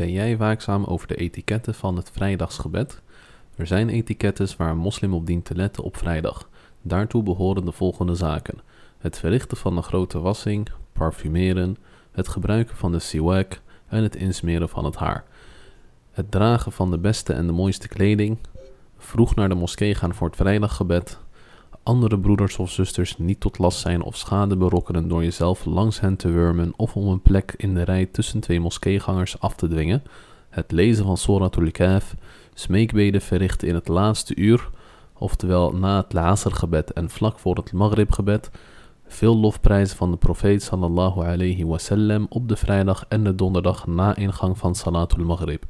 Ben jij waakzaam over de etiketten van het vrijdagsgebed? Er zijn etiketten waar een moslim op dient te letten op vrijdag. Daartoe behoren de volgende zaken: het verrichten van de grote wassing, parfumeren, het gebruiken van de siwak en het insmeren van het haar. Het dragen van de beste en de mooiste kleding, vroeg naar de moskee gaan voor het vrijdaggebed, andere broeders of zusters niet tot last zijn of schade berokkenen door jezelf langs hen te wurmen of om een plek in de rij tussen twee moskeegangers af te dwingen, het lezen van Suratul Kaf. smeekbeden verrichten in het laatste uur, oftewel na het gebed en vlak voor het gebed, veel lofprijzen van de profeet sallallahu alayhi wasallam op de vrijdag en de donderdag na ingang van Salatul Maghrib.